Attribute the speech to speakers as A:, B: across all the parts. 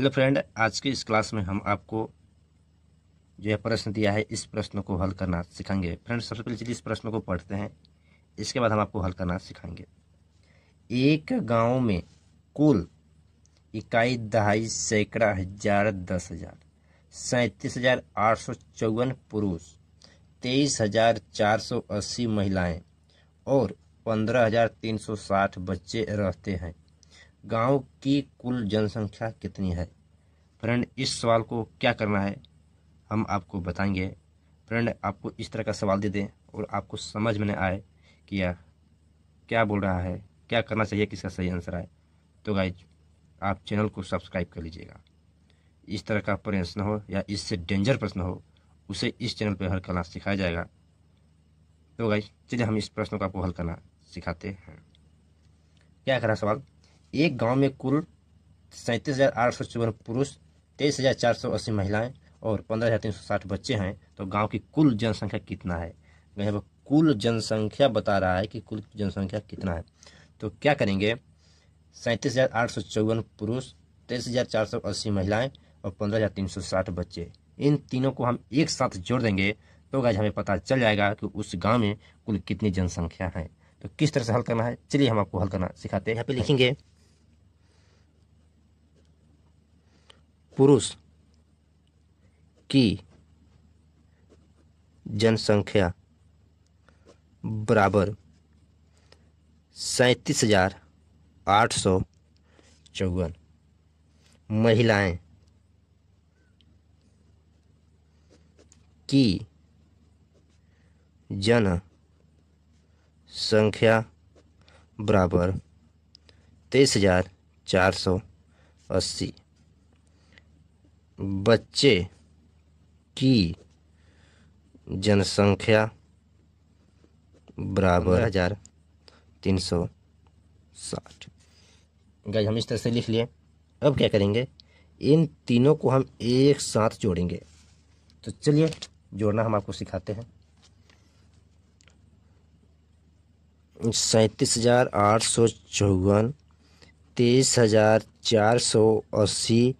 A: Hello friend आज की इस क्लास में हम आपको जो है प्रश्न दिया है इस प्रश्न को हल करना सिखाएंगे फ्रेंड सबसे पहले चलिए इस प्रश्न को पढ़ते हैं इसके बाद हम आपको हल करना सिखाएंगे एक गांव में कुल इकाई दहाई सैकड़ा हजार दस हजार सैंतीस हजार आठ सौ चौवन पुरुष तेईस हजार चार सौ अस्सी महिलाएँ और पंद्रह हजार तीन सौ साठ बच्चे रहते हैं गांव की कुल जनसंख्या कितनी है फ्रेंड इस सवाल को क्या करना है हम आपको बताएंगे फ्रेंड आपको इस तरह का सवाल दे दें और आपको समझ में आए कि यार क्या बोल रहा है क्या करना चाहिए किसका सही आंसर आए तो गाय आप चैनल को सब्सक्राइब कर लीजिएगा इस तरह का प्रश्न हो या इससे डेंजर प्रश्न हो उसे इस चैनल पर हल करना सिखाया जाएगा तो गाई चलिए हम इस प्रश्न को आपको हल करना सिखाते हैं क्या करा सवाल एक गांव में कुल सैंतीस हज़ार आठ सौ चौवन पुरुष तेईस हज़ार चार सौ अस्सी महिलाएँ और पंद्रह हज़ार तीन सौ साठ बच्चे हैं तो गांव की कुल जनसंख्या कितना है यहाँ पर कुल जनसंख्या बता रहा है कि कुल जनसंख्या कितना है तो क्या करेंगे सैंतीस हज़ार आठ सौ चौवन पुरुष तेईस हज़ार चार सौ अस्सी महिलाएँ और पंद्रह हज़ार तीन सौ साठ बच्चे इन तीनों को हम एक साथ जोड़ देंगे तो आज हमें पता चल जाएगा कि उस गांव में कुल कितनी जनसंख्या है तो किस तरह से हल करना है चलिए हम आपको हल करना सिखाते हैं यहाँ पे हाँ। लिखेंगे पुरुष की जनसंख्या बराबर सैंतीस हजार आठ सौ चौवन महिलाएं की जन संख्या बराबर तेईस हजार चार सौ अस्सी बच्चे की जनसंख्या बराबर हज़ार तीन सौ साठ गाइज हम इस तरह से लिख लिए अब क्या करेंगे इन तीनों को हम एक साथ जोड़ेंगे तो चलिए जोड़ना हम आपको सिखाते हैं सैंतीस हज़ार आठ सौ चौवन तेईस हज़ार चार सौ अस्सी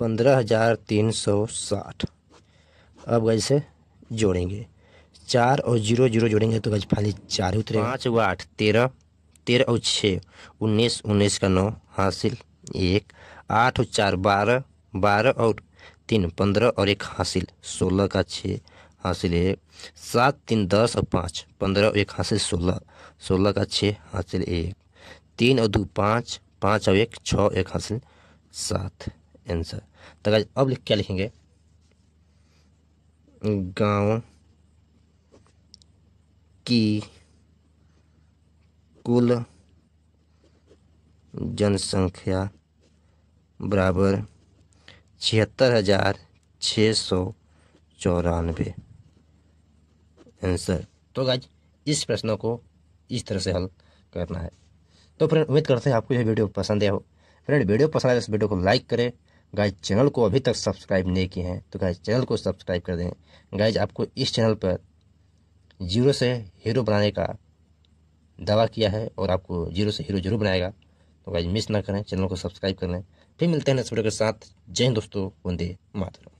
A: पंद्रह हज़ार तीन सौ साठ अब गज से जोड़ेंगे चार और जीरो जीरो जोड़ेंगे तो गज फाली चार उतरे पाँच व आठ तेरह तेरह और छः उन्नीस उन्नीस का नौ हासिल एक आठ और चार बारह बारह और तीन पंद्रह और एक हासिल सोलह का छः हासिल एक सात तीन दस और पाँच पंद्रह और एक हासिल सोलह सोलह का छः हासिल एक तीन और दो पाँच पाँच और एक छः एक हासिल सात आंसर तो गाइज अब लिख क्या लिखेंगे गांव की कुल जनसंख्या बराबर छिहत्तर हज़ार छः सौ चौरानवे आंसर तो गाइज इस प्रश्नों को इस तरह से हल करना है तो फ्रेंड उम्मीद करते हैं आपको यह वीडियो पसंद आया हो फ्रेंड वीडियो पसंद आया तो इस वीडियो को लाइक करें गाइज चैनल को अभी तक सब्सक्राइब नहीं किए हैं तो गाइज चैनल को सब्सक्राइब कर दें गाइज आपको इस चैनल पर जीरो से हीरो बनाने का दावा किया है और आपको जीरो से हीरो जरूर बनाएगा तो गाइज मिस ना करें चैनल को सब्सक्राइब कर लें फिर मिलते हैं नेक्स्ट वीडियो के साथ जय हिंद दोस्तों वंदे मातरम